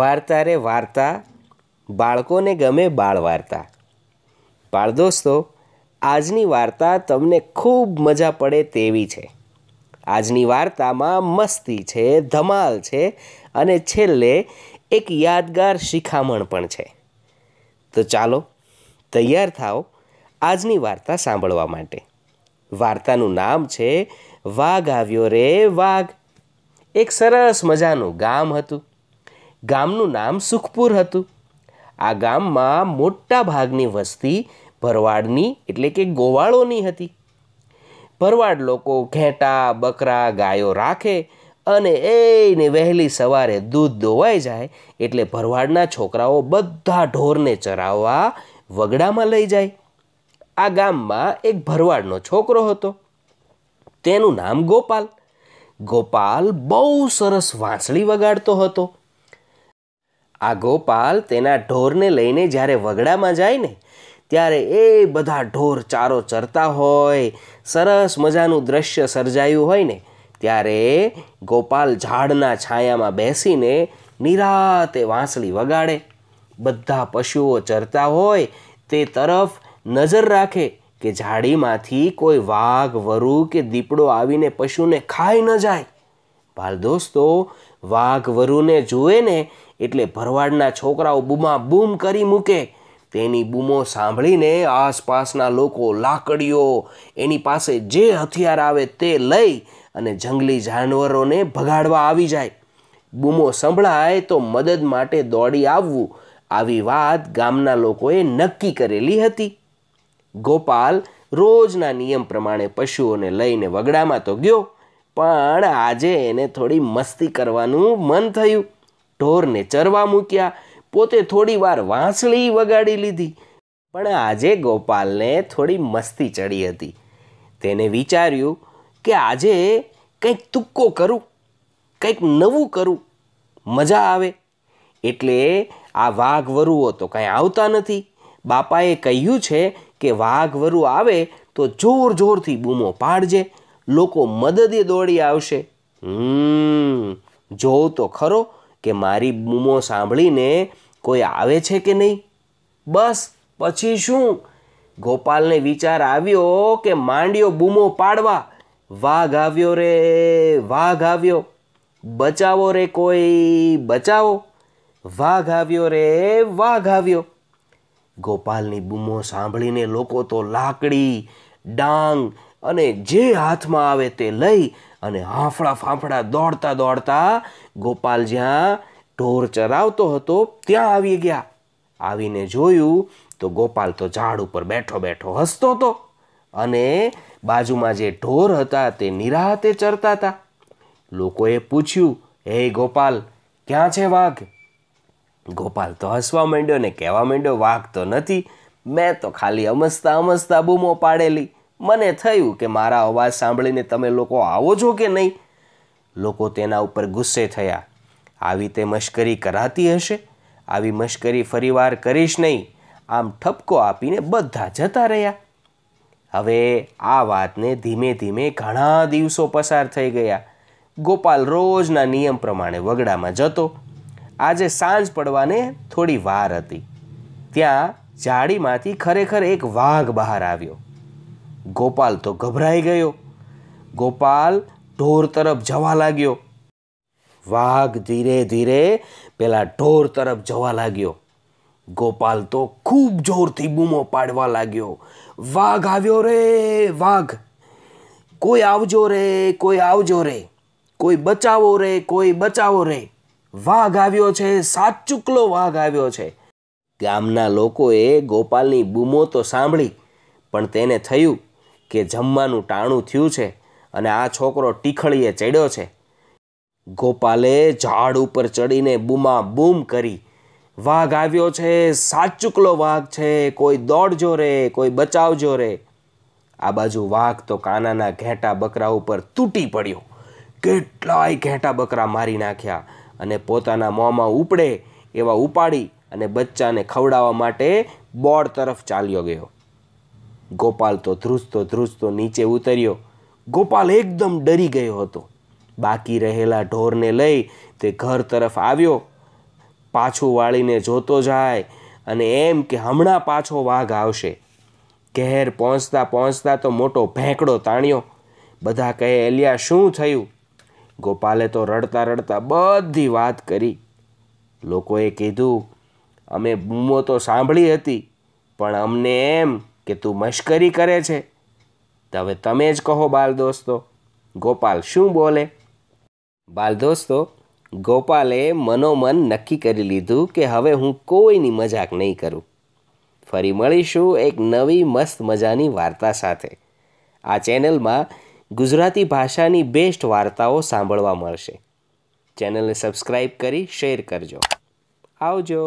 વાર્તા રે વાર્તા બાળકોને ગમે બાળ વાર્તા બાળ દોસ્તો આજની વાર્તા તમને ખૂબ મજા પડે તેવી છે આજની વાર્તામાં મસ્તી છે ધમાલ છે અને છેલ્લે એક યાદગાર શિખામણ પણ છે તો ચાલો તૈયાર થાઓ આજની વાર્તા સાંભળવા માટે વાર્તાનું નામ છે વાઘ આવ્યો રે વાઘ એક સરસ મજાનું ગામ હતું ગામનું નામ સુખપુર હતું આ ગામમાં મોટા ભાગની વસ્તી ભરવાડની એટલે કે ગોવાળોની હતી ભરવાડ લોકો ઘેટા બકરા ગાયો રાખે અને એને વહેલી સવારે દૂધ દોવાઈ જાય એટલે ભરવાડના છોકરાઓ બધા ઢોરને ચરાવવા વગડામાં લઈ જાય આ ગામમાં એક ભરવાડનો છોકરો હતો તેનું નામ ગોપાલ ગોપાલ બહુ સરસ વાંસળી વગાડતો હતો આ ગોપાલ તેના ઢોરને લઈને જ્યારે વગડામાં જાય ને ત્યારે એ બધા ઢોર ચારો ચરતા હોય સરસ મજાનું દ્રશ્ય સર્જાયું હોય ને ત્યારે ગોપાલ ઝાડના છાયામાં બેસીને નિરાતે વાંસળી વગાડે બધા પશુઓ ચરતા હોય તે તરફ નજર રાખે કે ઝાડીમાંથી કોઈ વાઘ વરુ કે દીપડો આવીને પશુને ખાઈ ન જાય બાલ દોસ્તો વાઘ વરુને જુએ ને એટલે ભરવાડના છોકરાઓ બૂમા બૂમ કરી મૂકે તેની બૂમો સાંભળીને આસપાસના લોકો લાકડીઓ એની પાસે જે હથિયાર આવે તે લઈ અને જંગલી જાનવરોને ભગાડવા આવી જાય બૂમો સંભળાય તો મદદ માટે દોડી આવવું આવી વાત ગામના લોકોએ નક્કી કરેલી હતી ગોપાલ રોજના નિયમ પ્રમાણે પશુઓને લઈને વગડામાં તો ગયો પણ આજે એને થોડી મસ્તી કરવાનું મન થયું ઢોરને ચરવા મૂક્યા પોતે થોડી વાર વાંસળી વગાડી લીધી પણ આજે ગોપાલને થોડી મસ્તી ચડી હતી તેને વિચાર્યું કે આજે કંઈક તુક્કો કરું કંઈક નવું કરું મજા આવે એટલે આ વાઘ વરુઓ તો કાંઈ આવતા નથી બાપાએ કહ્યું છે કે વાઘ વરુ આવે તો જોર જોરથી બૂમો પાડજે લોકો મદદે દોડી આવશે હમ જો તો ખરો કે મારી બૂમો સાંભળીને કોઈ આવે છે કે નહીં બસ પછી શું ગોપાલને વિચાર આવ્યો કે માંડ્યો બૂમો પાડવા વાઘ આવ્યો રે વાઘ આવ્યો બચાવો રે કોઈ બચાવો વાઘ આવ્યો રે વાઘ આવ્યો ગોપાલની બૂમો સાંભળીને લોકો તો લાકડી ડાંગ અને જે હાથમાં આવે તે લઈ અને હાંફળા ફાંફડા દોડતા દોડતા ગોપાલ જ્યાં ઢોર ચરાવતો હતો ત્યાં આવી ગયા આવીને જોયું તો ગોપાલ તો ઝાડ ઉપર બેઠો બેઠો હસતો હતો અને બાજુમાં જે ઢોર હતા તે નિરાહતે ચરતા હતા લોકોએ પૂછ્યું હે ગોપાલ ક્યાં છે વાઘ ગોપાલ તો હસવા માંડ્યો ને કહેવા માંડ્યો વાઘ તો નથી મેં તો ખાલી અમસતા અમસતા બૂમો પાડેલી મને થયું કે મારા અવાજ સાંભળીને તમે લોકો આવો છો કે નહીં લોકો તેના ઉપર ગુસ્સે થયા આવી તે મશ્કરી કરાતી હશે આવી મશ્કરી ફરીવાર કરીશ નહીં આમ ઠપકો આપીને બધા જતા રહ્યા હવે આ વાતને ધીમે ધીમે ઘણા દિવસો પસાર થઈ ગયા ગોપાલ રોજના નિયમ પ્રમાણે વગડામાં જતો આજે સાંજ પડવાને થોડી વાર હતી ત્યાં જાળીમાંથી ખરેખર એક વાઘ બહાર આવ્યો ગોપાલ તો ગભરાઈ ગયો ગોપાલ ઢોર તરફ જવા લાગ્યો વાઘ ધીરે ધીરે પેલા ઢોર તરફ જવા લાગ્યો ગોપાલ તો ખૂબ જોરથી બૂમો પાડવા લાગ્યો વાઘ આવ્યો રે વાઘ કોઈ આવજો રે કોઈ આવજો રે કોઈ બચાવો રે કોઈ બચાવો રે વાઘ આવ્યો છે સાચુકલો વાઘ આવ્યો છે ગામના લોકોએ ગોપાલની બૂમો તો સાંભળી પણ તેને થયું કે જમવાનું ટાણું થયું છે અને આ છોકરો ટીખળીએ ચડ્યો છે ગોપાલે ઝાડ ઉપર ચડીને બૂમા બૂમ કરી વાઘ આવ્યો છે સાચુકલો વાઘ છે કોઈ દોડજો રે કોઈ બચાવજો રે આ બાજુ વાઘ તો કાનાના ઘેટા બકરા ઉપર તૂટી પડ્યો કેટલાય ઘેટા બકરા મારી નાખ્યા અને પોતાના મોંમાં ઉપડે એવા ઉપાડી અને બચ્ચાને ખવડાવવા માટે બોર્ડ તરફ ચાલ્યો ગયો ગોપાલ તો ધ્રુસતો ધ્રુસતો નીચે ઉતર્યો ગોપાલ એકદમ ડરી ગયો હતો બાકી રહેલા ઢોરને લઈ તે ઘર તરફ આવ્યો પાછું વાળીને જોતો જાય અને એમ કે હમણાં પાછો વાઘ આવશે ઘેર પહોંચતા પહોંચતા તો મોટો ભેંકડો તાણ્યો બધા કહે એલિયા શું થયું ગોપાલે તો રડતા રડતા બધી વાત કરી લોકોએ કીધું અમે બૂમો તો સાંભળી હતી પણ અમને એમ કે તું મશ્કરી કરે છે તો હવે તમે જ કહો બાલ દોસ્તો ગોપાલ શું બોલે બાલ દોસ્તો ગોપાલે મનોમન નક્કી કરી લીધું કે હવે હું કોઈની મજાક નહીં કરું ફરી મળીશું એક નવી મસ્ત મજાની વાર્તા સાથે આ ચેનલમાં ગુજરાતી ભાષાની બેસ્ટ વાર્તાઓ સાંભળવા મળશે ચેનલને સબસ્ક્રાઈબ કરી શેર કરજો આવજો